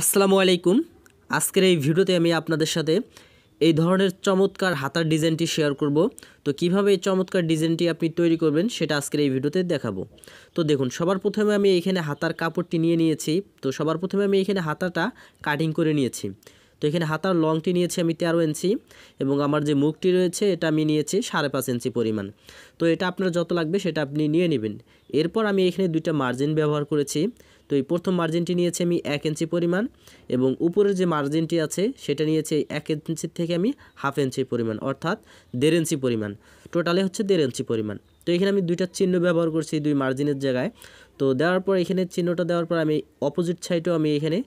আসসালামু আলাইকুম আজকের এই ভিডিওতে আমি আপনাদের সাথে এই ধরনের চমৎকার হাতার ডিজাইনটি শেয়ার করব তো কিভাবে এই চমৎকার ডিজাইনটি আপনি তৈরি করবেন সেটা আজকের এই ভিডিওতে দেখাবো তো দেখুন সবার প্রথমে আমি এখানে হাতার কাপড়টি নিয়ে নিয়েছি তো সবার প্রথমে আমি এখানে হাতাটা কাটিং করে নিয়েছি তো এখানে হাতার লংটি নিয়েছি আমি তেরো ইঞ্চি এবং আমার যে মুখটি রয়েছে এটা আমি নিয়েছি সাড়ে পাঁচ ইঞ্চি পরিমাণ তো এটা আপনার যত লাগবে সেটা আপনি নিয়ে নেবেন এরপর আমি এখানে দুইটা মার্জিন ব্যবহার করেছি তো এই প্রথম মার্জিনটি নিয়েছি আমি এক ইঞ্চি পরিমাণ এবং উপরের যে মার্জিনটি আছে সেটা নিয়েছি এক ইঞ্চির থেকে আমি হাফ ইঞ্চি পরিমাণ অর্থাৎ দেড় ইঞ্চি পরিমাণ টোটালে হচ্ছে দেড় ইঞ্চি পরিমাণ তো এখানে আমি দুইটা চিহ্ন ব্যবহার করছি দুই মার্জিনের জায়গায় তো দেওয়ার পর এখানে চিহ্নটা দেওয়ার পর আমি অপোজিট সাইডেও আমি এখানে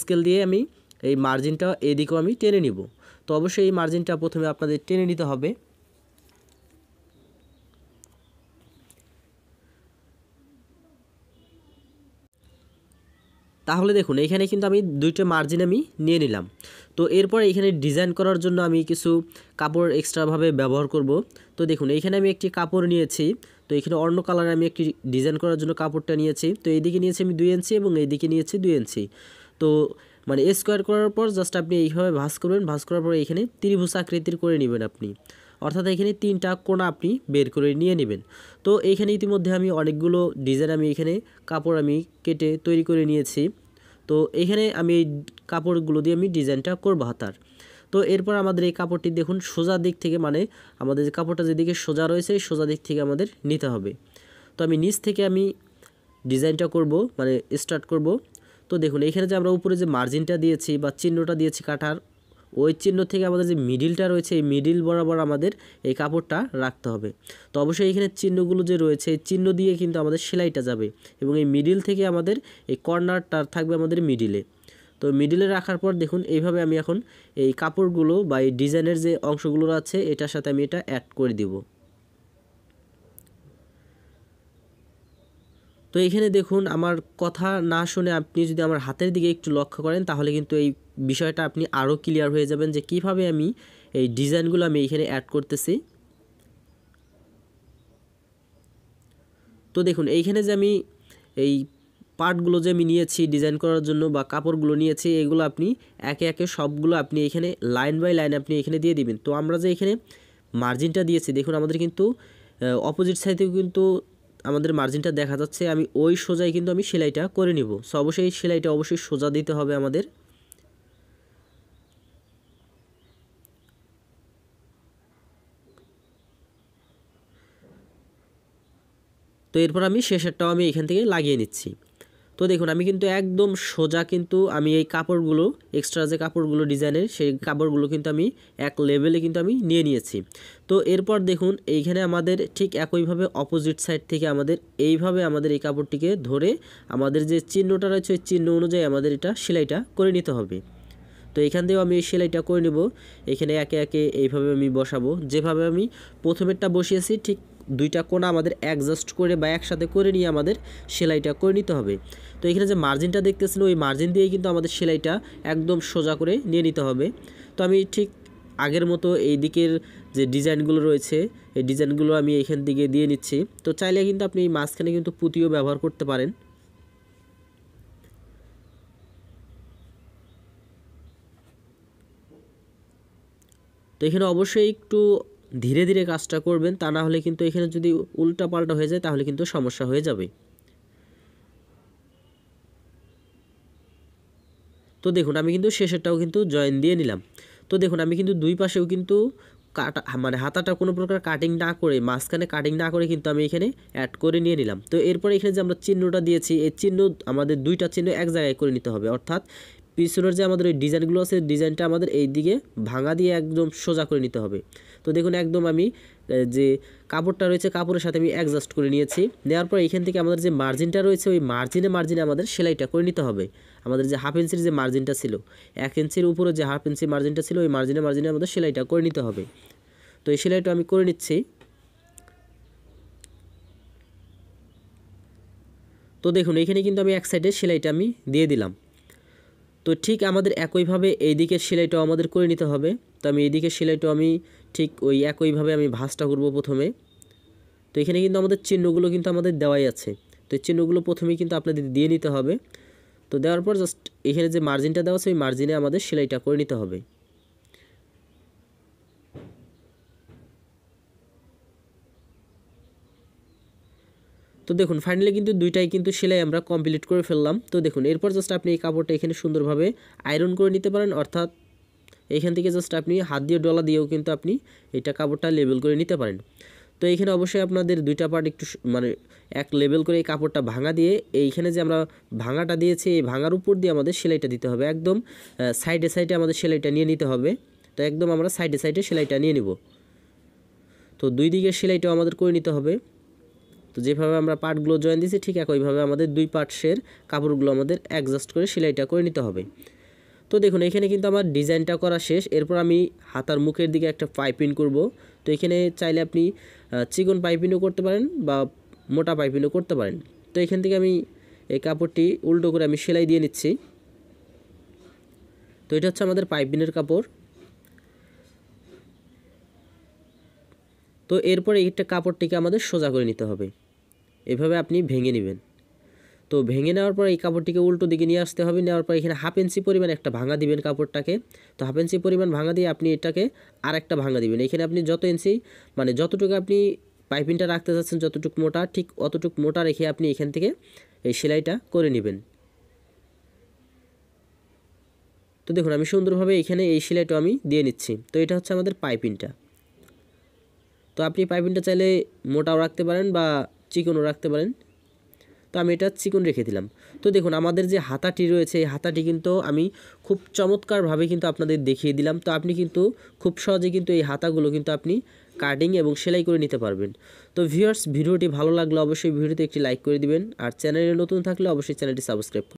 স্কেল দিয়ে আমি এই মার্জিনটা এদিকেও আমি টেনে নিব তো অবশ্যই এই মার্জিনটা প্রথমে আপনাদের টেনে নিতে হবে তাহলে দেখুন এখানে কিন্তু আমি দুইটা মার্জিন আমি নিয়ে নিলাম তো এরপর এখানে ডিজাইন করার জন্য আমি কিছু কাপড় এক্সট্রাভাবে ব্যবহার করব তো দেখুন এখানে আমি একটি কাপড় নিয়েছি তো এখানে অন্য কালারে আমি একটি ডিজাইন করার জন্য কাপড়টা নিয়েছি তো এইদিকে নিয়েছি আমি দুই ইঞ্চি এবং এইদিকে নিয়েছি দুই ইঞ্চি তো মানে স্কোয়ার করার পর জাস্ট আপনি এইভাবে ভাঁজ করবেন ভাঁজ করার পর এখানে ত্রিভুজ আকৃতির করে নেবেন আপনি অর্থাৎ এখানে তিনটা কোণা আপনি বের করে নিয়ে নেবেন তো এইখানে ইতিমধ্যে আমি অনেকগুলো ডিজাইন আমি এখানে কাপড় আমি কেটে তৈরি করে নিয়েছি তো এখানে আমি কাপড়গুলো দিয়ে আমি ডিজাইনটা করবো হাতার তো এরপর আমাদের এই কাপড়টি দেখুন সোজা দিক থেকে মানে আমাদের যে কাপড়টা যেদিকে সোজা রয়েছে সোজা দিক থেকে আমাদের নিতে হবে তো আমি নিচ থেকে আমি ডিজাইনটা করব মানে স্টার্ট করব তো দেখুন এখানে যে আমরা উপরে যে মার্জিনটা দিয়েছি বা চিহ্নটা দিয়েছি কাটার ওই চিহ্ন থেকে আমাদের যে মিডিলটা রয়েছে এই মিডিল বরাবর আমাদের এই কাপড়টা রাখতে হবে তো অবশ্যই এখানে চিহ্নগুলো যে রয়েছে এই চিহ্ন দিয়ে কিন্তু আমাদের সেলাইটা যাবে এবং এই মিডিল থেকে আমাদের এই কর্নারটা থাকবে আমাদের মিডিলে তো মিডিলে রাখার পর দেখুন এইভাবে আমি এখন এই কাপড়গুলো বা এই ডিজাইনের যে অংশগুলো আছে এটার সাথে আমি এটা অ্যাড করে দিব তো এখানে দেখুন আমার কথা না শুনে আপনি যদি আমার হাতের দিকে একটু লক্ষ্য করেন তাহলে কিন্তু এই বিষয়টা আপনি আরও ক্লিয়ার হয়ে যাবেন যে কিভাবে আমি এই ডিজাইনগুলো আমি এখানে অ্যাড করতেছি তো দেখুন এইখানে যে আমি এই পার্টগুলো যে আমি নিয়েছি ডিজাইন করার জন্য বা কাপড়গুলো নিয়েছি এগুলো আপনি একে একে সবগুলো আপনি এখানে লাইন বাই লাইন আপনি এখানে দিয়ে দিবেন তো আমরা যে এখানে মার্জিনটা দিয়েছি দেখুন আমাদের কিন্তু অপোজিট সাইডেও কিন্তু আমাদের মার্জিনটা দেখা যাচ্ছে আমি ওই সোজাই কিন্তু আমি সেলাইটা করে নিব সো অবশ্যই সেলাইটা অবশ্যই সোজা দিতে হবে আমাদের তো এরপর আমি শেষেরটাও আমি এখান থেকে লাগিয়ে নিচ্ছি তো দেখুন আমি কিন্তু একদম সোজা কিন্তু আমি এই কাপড়গুলো এক্সট্রা যে কাপড়গুলো ডিজাইনের সেই কাপড়গুলো কিন্তু আমি এক লেভেলে কিন্তু আমি নিয়ে নিয়েছি তো এরপর দেখুন এইখানে আমাদের ঠিক একইভাবে অপোজিট সাইড থেকে আমাদের এইভাবে আমাদের এই কাপড়টিকে ধরে আমাদের যে চিহ্নটা রয়েছে ওই চিহ্ন অনুযায়ী আমাদের এটা সেলাইটা করে নিতে হবে তো এখান থেকেও আমি এই সেলাইটা করে নেব এখানে একে একে এইভাবে আমি বসাবো যেভাবে আমি প্রথমেরটা বসিয়েছি ঠিক দুইটা কোনা আমাদের অ্যাডজাস্ট করে বা একসাথে করে নিয়ে আমাদের সেলাইটা করে নিতে হবে তো এখানে যে মার্জিনটা দেখতেছিল ওই মার্জিন দিয়েই কিন্তু আমাদের সেলাইটা একদম সোজা করে নিয়ে নিতে হবে তো আমি ঠিক আগের মতো এই দিকের যে ডিজাইনগুলো রয়েছে এই ডিজাইনগুলো আমি এখান থেকে দিয়ে নিচ্ছি তো চাইলে কিন্তু আপনি মাঝখানে কিন্তু পুঁতিও ব্যবহার করতে পারেন তো এখানে অবশ্যই একটু ধীরে ধীরে কাজটা করবেন তা না হলে কিন্তু এখানে যদি উল্টা পাল্টা হয়ে যায় তাহলে কিন্তু সমস্যা হয়ে যাবে তো দেখুন আমি কিন্তু শেষেরটাও কিন্তু জয়েন দিয়ে নিলাম তো দেখুন আমি কিন্তু দুই পাশেও কিন্তু কাটা মানে হাতাটা কোনো প্রকার কাটিং না করে মাঝখানে কাটিং না করে কিন্তু আমি এখানে অ্যাড করে নিয়ে নিলাম তো এরপরে এখানে যে আমরা চিহ্নটা দিয়েছি এই চিহ্ন আমাদের দুইটা চিহ্ন এক জায়গায় করে নিতে হবে অর্থাৎ পিছনের যে আমাদের ওই ডিজাইনগুলো আছে ডিজাইনটা আমাদের এই দিকে ভাঙা দিয়ে একদম সোজা করে নিতে হবে তো দেখুন একদম আমি যে কাপড়টা রয়েছে কাপড়ের সাথে আমি অ্যাডজাস্ট করে নিয়েছি নেওয়ার পর এখান থেকে আমাদের যে মার্জিনটা রয়েছে ওই মার্জিনে মার্জিনে আমাদের সেলাইটা করে নিতে হবে আমাদের যে হাফ ইঞ্চির যে মার্জিনটা ছিল এক ইঞ্চির উপরে যে হাফ ইঞ্চি মার্জিনটা ছিল ওই মার্জিনে মার্জিনে আমাদের সেলাইটা করে নিতে হবে তো এই সেলাইটা আমি করে নিচ্ছি তো দেখুন এখানে কিন্তু আমি এক সাইডে সেলাইটা আমি দিয়ে দিলাম তো ঠিক আমাদের একইভাবে এইদিকের সেলাইটাও আমাদের করে নিতে হবে তো আমি এইদিকের সেলাইটাও আমি ঠিক ওই একইভাবে আমি ভাঁজটা করব প্রথমে তো এখানে কিন্তু আমাদের চিহ্নগুলো কিন্তু আমাদের দেওয়াই আছে তো এই চিহ্নগুলো প্রথমেই কিন্তু আপনাদের দিয়ে নিতে হবে তো দেওয়ার পর জাস্ট এখানে যে মার্জিনটা দেওয়া আছে ওই মার্জিনে আমাদের সেলাইটা করে নিতে হবে তো দেখুন ফাইনালি কিন্তু দুইটাই কিন্তু সেলাই আমরা কমপ্লিট করে ফেললাম তো দেখুন এরপর জাস্ট আপনি এই কাপড়টা এখানে সুন্দরভাবে আয়রন করে নিতে পারেন অর্থাৎ এখান থেকে জাস্ট আপনি হাত দিয়ে ডলা দিয়েও কিন্তু আপনি এটা কাপড়টা লেবেল করে নিতে পারেন তো এইখানে অবশ্যই আপনাদের দুইটা পার্ট একটু মানে এক লেবেল করে এই কাপড়টা ভাঙা দিয়ে এইখানে যে আমরা ভাঙাটা দিয়েছি এই ভাঙার উপর দিয়ে আমাদের সেলাইটা দিতে হবে একদম সাইডে সাইডে আমাদের সেলাইটা নিয়ে নিতে হবে তো একদম আমরা সাইডে সাইডে সেলাইটা নিয়ে নিব তো দুই দিকের সেলাইটাও আমাদের করে নিতে হবে তো যেভাবে আমরা পার্টগুলো জয়েন দিয়েছি ঠিক একইভাবে আমাদের দুই পার্টসের কাপড়গুলো আমাদের অ্যাডজাস্ট করে সেলাইটা করে নিতে হবে তো দেখুন এখানে কিন্তু আমার ডিজাইনটা করা শেষ এরপর আমি হাতার মুখের দিকে একটা পাইপিন করব তো এখানে চাইলে আপনি চিকন পাইপিনও করতে পারেন বা মোটা পাইপিনও করতে পারেন তো এখান থেকে আমি এই কাপড়টি উল্টো করে আমি সেলাই দিয়ে নিচ্ছি তো এটা হচ্ছে আমাদের পাইপিনের কাপড় তো এরপরে একটা কাপড়টিকে আমাদের সোজা করে নিতে হবে এভাবে আপনি ভেঙে নেবেন তো ভেঙে নেওয়ার পর এই কাপড়টিকে উল্টো দিকে নিয়ে আসতে হবে নেওয়ার পর এখানে হাফ ইঞ্চি পরিমাণ একটা ভাঙা দিবেন কাপড়টাকে তো হাফ ইঞ্চি পরিমাণ ভাঙা দিয়ে আপনি এটাকে আর একটা ভাঙা দিবেন এখানে আপনি যত ইঞ্চি মানে যতটুকু আপনি পাইপিংটা রাখতে চাচ্ছেন যতটুকু মোটা ঠিক অতটুকু মোটা রেখে আপনি এখান থেকে এই সেলাইটা করে নেবেন তো দেখুন আমি সুন্দরভাবে এখানে এই সেলাইটা আমি দিয়ে নিচ্ছি তো এটা হচ্ছে আমাদের পাইপিংটা তো আপনি পাইপিংটা চাইলে মোটাও রাখতে পারেন বা চিকনও রাখতে পারেন তো আমি এটা চিকুন রেখে দিলাম তো দেখুন আমাদের যে হাতাটি রয়েছে এই হাতাটি কিন্তু আমি খুব চমৎকারভাবে কিন্তু আপনাদের দেখিয়ে দিলাম তো আপনি কিন্তু খুব সহজে কিন্তু এই হাতাগুলো কিন্তু আপনি কাটিং এবং সেলাই করে নিতে পারবেন তো ভিউয়ার্স ভিডিওটি ভালো লাগলে অবশ্যই ভিডিওতে একটি লাইক করে দিবেন আর চ্যানেলে নতুন থাকলে অবশ্যই চ্যানেলটি সাবস্ক্রাইব